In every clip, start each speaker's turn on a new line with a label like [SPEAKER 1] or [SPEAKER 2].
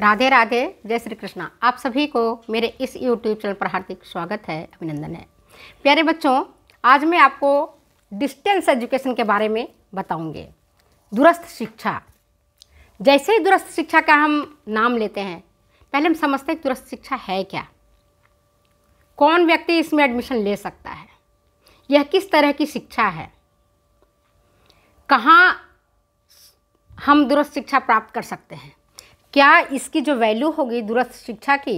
[SPEAKER 1] राधे राधे जय श्री कृष्णा आप सभी को मेरे इस यूट्यूब चैनल पर हार्दिक स्वागत है अभिनंदन है प्यारे बच्चों आज मैं आपको डिस्टेंस एजुकेशन के बारे में बताऊंगी दूरस्थ शिक्षा जैसे ही दूरस्थ शिक्षा का हम नाम लेते हैं पहले हम समझते हैं दूरस्थ शिक्षा है क्या कौन व्यक्ति इसमें एडमिशन ले सकता है यह किस तरह की शिक्षा है कहाँ हम दूरस्थ शिक्षा प्राप्त कर सकते हैं क्या इसकी जो वैल्यू होगी दूरस्थ शिक्षा की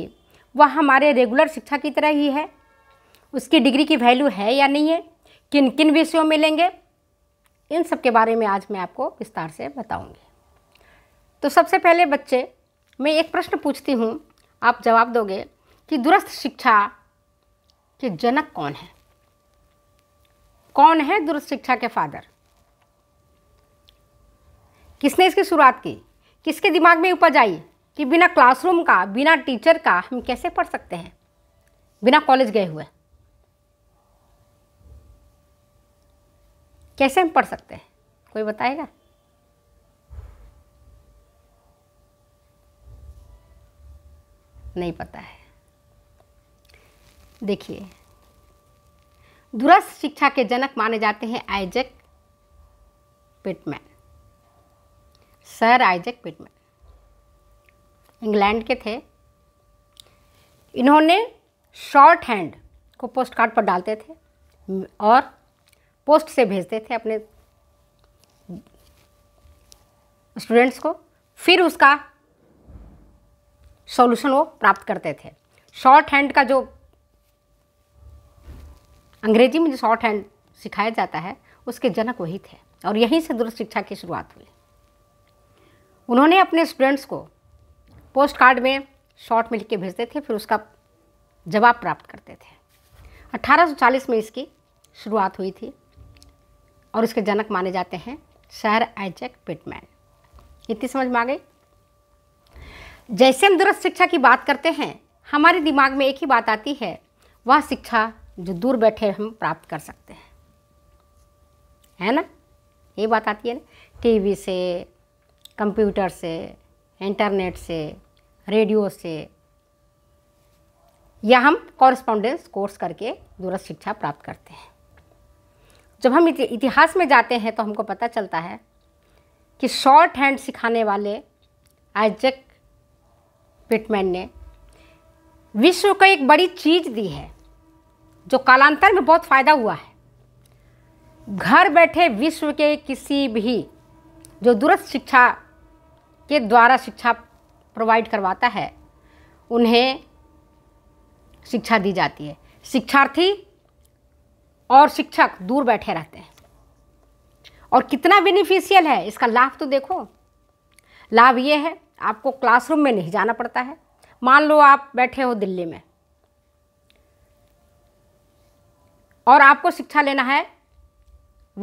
[SPEAKER 1] वह हमारे रेगुलर शिक्षा की तरह ही है उसकी डिग्री की वैल्यू है या नहीं है किन किन विषयों में लेंगे इन सब के बारे में आज मैं आपको विस्तार से बताऊंगी तो सबसे पहले बच्चे मैं एक प्रश्न पूछती हूँ आप जवाब दोगे कि दूरस्थ शिक्षा के जनक कौन है कौन है दूरस्थ शिक्षा के फादर किसने इसकी शुरुआत की किसके दिमाग में उपज आई कि बिना क्लासरूम का बिना टीचर का हम कैसे पढ़ सकते हैं बिना कॉलेज गए हुए कैसे हम पढ़ सकते हैं कोई बताएगा नहीं पता है देखिए दूरस्थ शिक्षा के जनक माने जाते हैं Isaac Pitman sir Isaac Pitman England के थे इन्होंने शॉर्ट हैंड को पोस्ट कार्ड पर डालते थे और पोस्ट से भेजते थे अपने स्टूडेंट्स को फिर उसका सॉल्यूशन वो प्राप्त करते थे शॉर्ट हैंड का जो अंग्रेजी में जो शॉर्ट हैंड सिखाया जाता है उसके जनक वही थे और यहीं से दूर शिक्षा की शुरुआत हुई उन्होंने अपने स्टूडेंट्स को पोस्ट कार्ड में शॉर्ट में लिख के भेजते थे फिर उसका जवाब प्राप्त करते थे 1840 में इसकी शुरुआत हुई थी और इसके जनक माने जाते हैं शहर आइजैक पिटमैन इतनी समझ में आ गई जैसे हम दूरस्थ शिक्षा की बात करते हैं हमारे दिमाग में एक ही बात आती है वह शिक्षा जो दूर बैठे हम प्राप्त कर सकते हैं है ना ये बात आती है ना टीवी से कंप्यूटर से इंटरनेट से रेडियो से या हम कॉरस्पॉन्डेंस कोर्स करके दूरस्थ शिक्षा प्राप्त करते हैं जब हम इतिहास में जाते हैं तो हमको पता चलता है कि शॉर्ट हैंड सिखाने वाले आइजक पिटमैन ने विश्व को एक बड़ी चीज़ दी है जो कालांतर में बहुत फ़ायदा हुआ है घर बैठे विश्व के किसी भी जो दूरस्थ शिक्षा के द्वारा शिक्षा प्रोवाइड करवाता है उन्हें शिक्षा दी जाती है शिक्षार्थी और शिक्षक दूर बैठे रहते हैं और कितना बेनिफिशियल है इसका लाभ तो देखो लाभ ये है आपको क्लासरूम में नहीं जाना पड़ता है मान लो आप बैठे हो दिल्ली में और आपको शिक्षा लेना है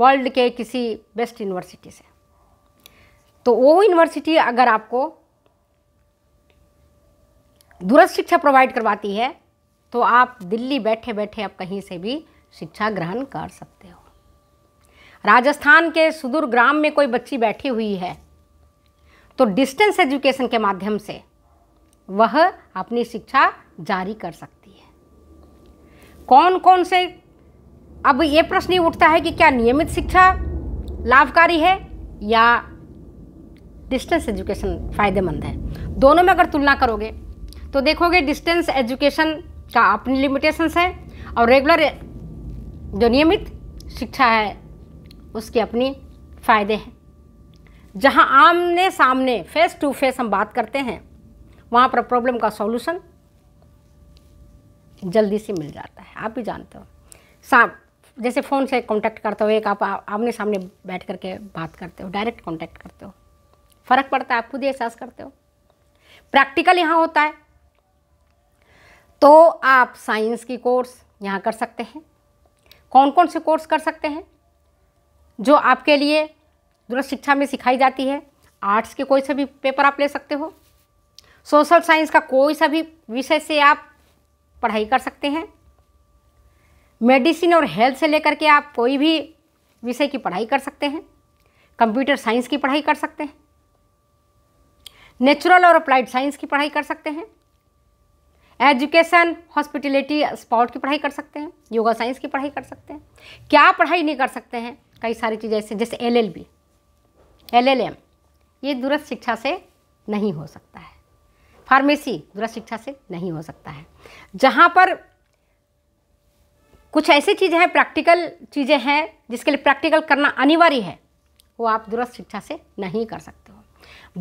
[SPEAKER 1] वर्ल्ड के किसी बेस्ट यूनिवर्सिटी से तो वो यूनिवर्सिटी अगर आपको दूरस्थ शिक्षा प्रोवाइड करवाती है तो आप दिल्ली बैठे बैठे आप कहीं से भी शिक्षा ग्रहण कर सकते हो राजस्थान के सुदूर ग्राम में कोई बच्ची बैठी हुई है तो डिस्टेंस एजुकेशन के माध्यम से वह अपनी शिक्षा जारी कर सकती है कौन कौन से अब ये प्रश्न उठता है कि क्या नियमित शिक्षा लाभकारी है या डिस्टेंस एजुकेशन फ़ायदेमंद है दोनों में अगर तुलना करोगे तो देखोगे डिस्टेंस एजुकेशन का अपनी लिमिटेशंस है और रेगुलर जो नियमित शिक्षा है उसके अपनी फ़ायदे हैं जहाँ आमने सामने फेस टू फेस हम बात करते हैं वहाँ पर प्रॉब्लम का सॉल्यूशन जल्दी से मिल जाता है आप भी जानते हो साम जैसे फ़ोन से कांटेक्ट करते हो एक आप आमने सामने बैठ करके बात करते हो डायरेक्ट कांटेक्ट करते हो फ़र्क पड़ता है आप खुद एहसास करते हो प्रैक्टिकल यहाँ होता है तो आप साइंस की कोर्स यहाँ कर सकते हैं कौन कौन से कोर्स कर सकते हैं जो आपके लिए दूरस्थ शिक्षा में सिखाई जाती है आर्ट्स के कोई सा भी पेपर आप ले सकते हो सोशल साइंस का कोई सा भी विषय से आप पढ़ाई कर सकते हैं मेडिसिन और हेल्थ से लेकर के आप कोई भी विषय की पढ़ाई कर सकते हैं कंप्यूटर साइंस की पढ़ाई कर सकते हैं नेचुरल और अप्लाइड साइंस की पढ़ाई कर सकते हैं एजुकेशन हॉस्पिटलिटी स्पॉट की पढ़ाई कर सकते हैं योगा साइंस की पढ़ाई कर सकते हैं क्या पढ़ाई नहीं कर सकते हैं कई सारी चीज़ें ऐसे जैसे L L B L L M ये दूरस्थ शिक्षा से नहीं हो सकता है फार्मेसी दूरस्थ शिक्षा से नहीं हो सकता है जहाँ पर कुछ ऐसी चीज़ें हैं प्रैक्टिकल चीज़ें हैं जिसके लिए प्रैक्टिकल करना अनिवार्य है वो आप दूरस्थ शिक्षा से नहीं कर सकते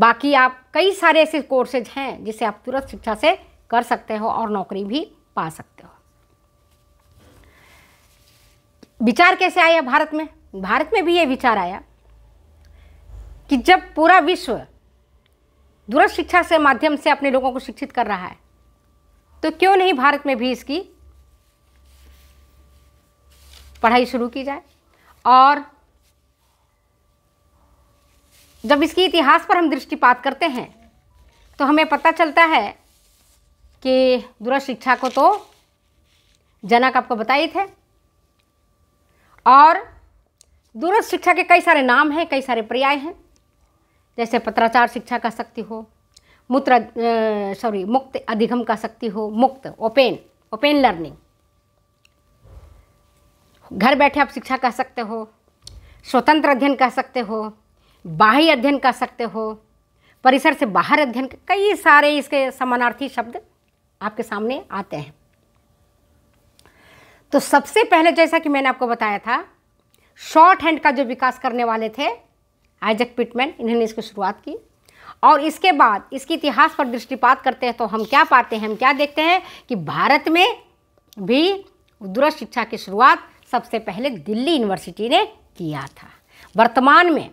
[SPEAKER 1] बाकी आप कई सारे ऐसे कोर्सेज हैं जिसे आप तुरंत शिक्षा से कर सकते हो और नौकरी भी पा सकते हो विचार कैसे आया भारत में भारत में भी ये विचार आया कि जब पूरा विश्व दूरस्थ शिक्षा से माध्यम से अपने लोगों को शिक्षित कर रहा है तो क्यों नहीं भारत में भी इसकी पढ़ाई शुरू की जाए और जब इसके इतिहास पर हम दृष्टिपात करते हैं तो हमें पता चलता है कि दूरस्थ शिक्षा को तो जनक आपको बताए थे और दूरस्थ शिक्षा के कई सारे नाम हैं कई सारे पर्याय हैं जैसे पत्राचार शिक्षा कह सकती हो मूत्र सॉरी मुक्त अधिगम कह सकती हो मुक्त ओपेन ओपेन लर्निंग घर बैठे आप शिक्षा कह सकते हो स्वतंत्र अध्ययन कह सकते हो बाह्य अध्ययन कर सकते हो परिसर से बाहर अध्ययन कई सारे इसके समानार्थी शब्द आपके सामने आते हैं तो सबसे पहले जैसा कि मैंने आपको बताया था शॉर्ट हैंड का जो विकास करने वाले थे आइजक पिटमैन इन्होंने इसकी शुरुआत की और इसके बाद इसके इतिहास पर दृष्टिपात करते हैं तो हम क्या पाते हैं हम क्या देखते हैं कि भारत में भी दूरस्थ शिक्षा की शुरुआत सबसे पहले दिल्ली यूनिवर्सिटी ने किया था वर्तमान में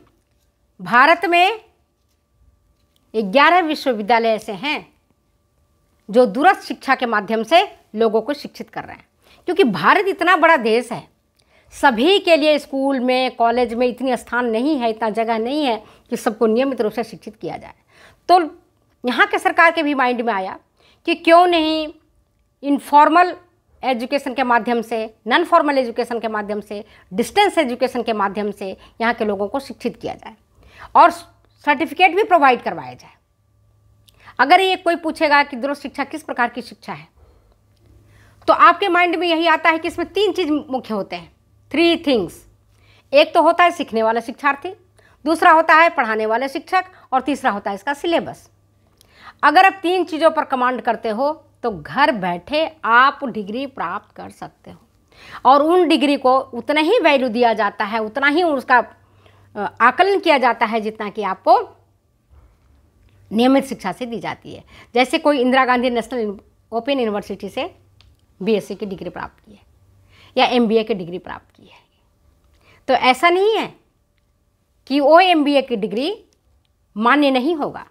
[SPEAKER 1] भारत में ग्यारह विश्वविद्यालय ऐसे हैं जो दूरस्थ शिक्षा के माध्यम से लोगों को शिक्षित कर रहे हैं क्योंकि भारत इतना बड़ा देश है सभी के लिए स्कूल में कॉलेज में इतनी स्थान नहीं है इतना जगह नहीं है कि सबको नियमित रूप से शिक्षित किया जाए तो यहाँ के सरकार के भी माइंड में आया कि क्यों नहीं इनफॉर्मल एजुकेशन के माध्यम से नॉन फॉर्मल एजुकेशन के माध्यम से डिस्टेंस एजुकेशन के माध्यम से यहाँ के लोगों को शिक्षित किया जाए और सर्टिफिकेट भी प्रोवाइड करवाया जाए अगर ये कोई पूछेगा कि दुरुस्त शिक्षा किस प्रकार की शिक्षा है तो आपके माइंड में यही आता है कि इसमें तीन चीज़ मुख्य होते हैं थ्री थिंग्स एक तो होता है सीखने वाला शिक्षार्थी दूसरा होता है पढ़ाने वाले शिक्षक और तीसरा होता है इसका सिलेबस अगर आप तीन चीज़ों पर कमांड करते हो तो घर बैठे आप डिग्री प्राप्त कर सकते हो और उन डिग्री को उतना ही वैल्यू दिया जाता है उतना ही उसका आकलन किया जाता है जितना कि आपको नियमित शिक्षा से दी जाती है जैसे कोई Indira Gandhi national open university से बीएससी की डिग्री प्राप्त की है या एमबीए की डिग्री प्राप्त की है तो ऐसा नहीं है कि वो एमबीए की डिग्री मान्य नहीं होगा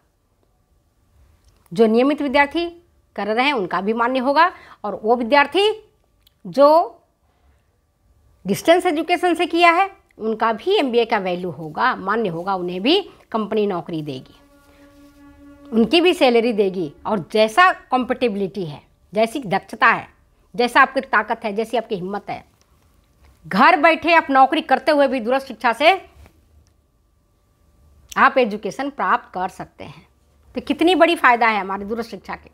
[SPEAKER 1] जो नियमित विद्यार्थी कर रहे हैं उनका भी मान्य होगा और वो विद्यार्थी जो डिस्टेंस एजुकेशन से किया है उनका भी एम का वैल्यू होगा मान्य होगा उन्हें भी कंपनी नौकरी देगी उनकी भी सैलरी देगी और जैसा कॉम्पिटेबिलिटी है जैसी दक्षता है जैसा आपकी ताकत है जैसी आपकी हिम्मत है घर बैठे आप नौकरी करते हुए भी दूरस्थ शिक्षा से आप एजुकेशन प्राप्त कर सकते हैं तो कितनी बड़ी फ़ायदा है हमारे दूरस्थ शिक्षा के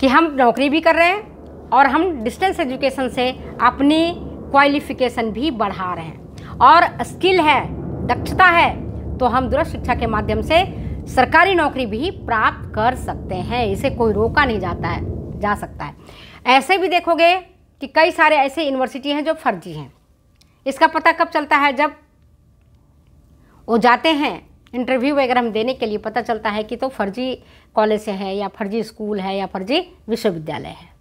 [SPEAKER 1] कि हम नौकरी भी कर रहे हैं और हम डिस्टेंस एजुकेशन से अपनी क्वालिफिकेशन भी बढ़ा रहे हैं और स्किल है दक्षता है तो हम दूरस्थ शिक्षा के माध्यम से सरकारी नौकरी भी प्राप्त कर सकते हैं इसे कोई रोका नहीं जाता है जा सकता है ऐसे भी देखोगे कि कई सारे ऐसे यूनिवर्सिटी हैं जो फर्जी हैं इसका पता कब चलता है जब वो जाते हैं इंटरव्यू वगैरह हम देने के लिए पता चलता है कि तो फर्जी कॉलेज से है या फर्जी स्कूल है या फर्जी विश्वविद्यालय है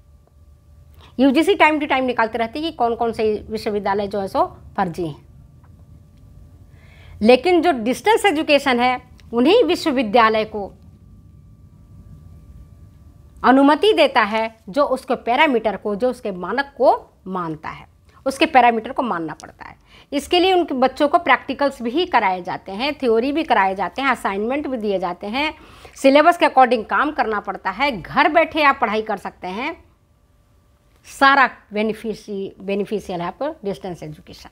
[SPEAKER 1] यूजीसी टाइम टू टाइम निकालते रहती है कि कौन कौन से विश्वविद्यालय जो है सो फर्जी हैं लेकिन जो डिस्टेंस एजुकेशन है उन्हीं विश्वविद्यालय को अनुमति देता है जो उसके पैरामीटर को जो उसके मानक को मानता है उसके पैरामीटर को मानना पड़ता है इसके लिए उनके बच्चों को प्रैक्टिकल्स भी कराए जाते हैं थ्योरी भी कराए जाते हैं असाइनमेंट भी दिए जाते हैं सिलेबस के अकॉर्डिंग काम करना पड़ता है घर बैठे आप पढ़ाई कर सकते हैं सारा बेनिफिशी बेनिफिशियल है आपको डिस्टेंस एजुकेशन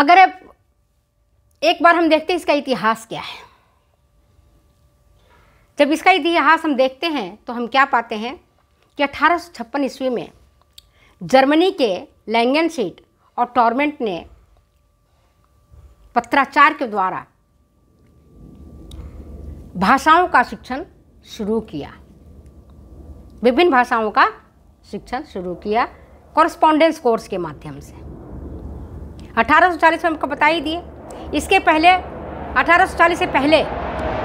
[SPEAKER 1] अगर एक बार हम देखते हैं इसका इतिहास क्या है जब इसका इतिहास हम देखते हैं तो हम क्या पाते हैं कि अठारह ईस्वी में जर्मनी के लैंगन और टॉर्मेंट ने पत्राचार के द्वारा भाषाओं का शिक्षण शुरू किया विभिन्न भाषाओं का शिक्षण शुरू किया कॉरस्पॉन्डेंस कोर्स के माध्यम से 1840 में हमको बता ही दिए इसके पहले 1840 से पहले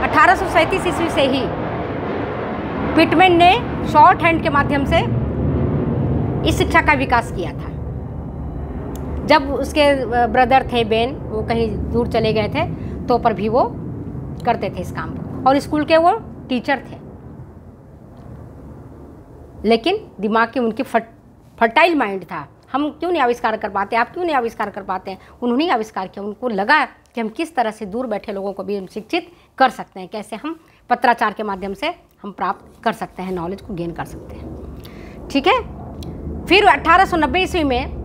[SPEAKER 1] अठारह ईस्वी से ही पिटमेन ने शॉर्ट हैंड के माध्यम से इस शिक्षा का विकास किया था जब उसके ब्रदर थे बेन वो कहीं दूर चले गए थे तो पर भी वो करते थे इस काम को और स्कूल के वो टीचर थे लेकिन दिमाग के उनके फट फर्टाइल माइंड था हम क्यों नहीं आविष्कार कर पाते आप क्यों नहीं आविष्कार कर पाते हैं उन्होंने आविष्कार किया उनको लगा कि हम किस तरह से दूर बैठे लोगों को भी हम शिक्षित कर सकते हैं कैसे हम पत्राचार के माध्यम से हम प्राप्त कर सकते हैं नॉलेज को गेन कर सकते हैं ठीक है फिर सौ नब्बे ईस्वी में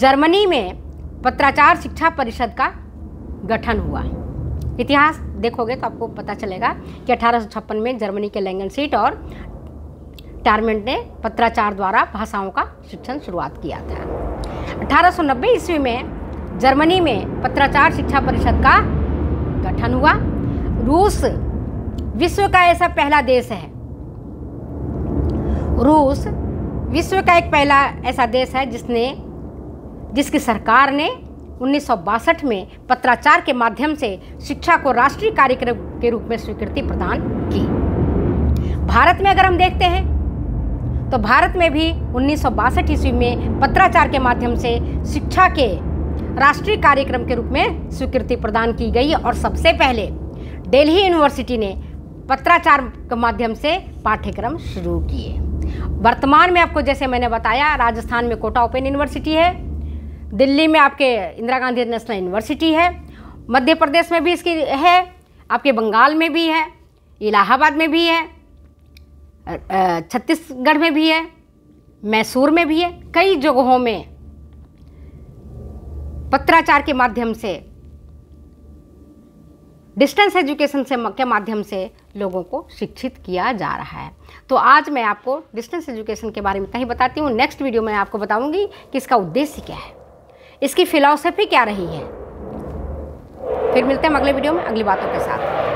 [SPEAKER 1] जर्मनी में पत्राचार शिक्षा परिषद का गठन हुआ इतिहास देखोगे तो आपको पता चलेगा कि अठारह में जर्मनी के लैंगन सीट और टारमेंट ने पत्राचार द्वारा भाषाओं का शिक्षण शुरुआत किया था 1890 ईस्वी में जर्मनी में पत्राचार शिक्षा परिषद का गठन हुआ रूस विश्व का ऐसा पहला देश है रूस विश्व का एक पहला ऐसा देश है जिसने जिसकी सरकार ने उन्नीस में पत्राचार के माध्यम से शिक्षा को राष्ट्रीय कार्यक्रम के रूप में स्वीकृति प्रदान की भारत में अगर हम देखते हैं तो भारत में भी उन्नीस ईस्वी में पत्राचार के माध्यम से शिक्षा के राष्ट्रीय कार्यक्रम के रूप में स्वीकृति प्रदान की गई और सबसे पहले दिल्ली यूनिवर्सिटी ने पत्राचार के माध्यम से पाठ्यक्रम शुरू किए वर्तमान में आपको जैसे मैंने बताया राजस्थान में कोटा ओपन यूनिवर्सिटी है दिल्ली में आपके इंदिरा गांधी नेशनल यूनिवर्सिटी है मध्य प्रदेश में भी इसकी है आपके बंगाल में भी है इलाहाबाद में भी है छत्तीसगढ़ में भी है मैसूर में भी है कई जगहों में पत्राचार के माध्यम से डिस्टेंस एजुकेशन से के माध्यम से लोगों को शिक्षित किया जा रहा है तो आज मैं आपको डिस्टेंस एजुकेशन के बारे में इतना ही बताती हूँ नेक्स्ट वीडियो में आपको बताऊँगी कि इसका उद्देश्य क्या है इसकी फिलॉसफी क्या रही है फिर मिलते हैं अगले वीडियो में अगली बातों के साथ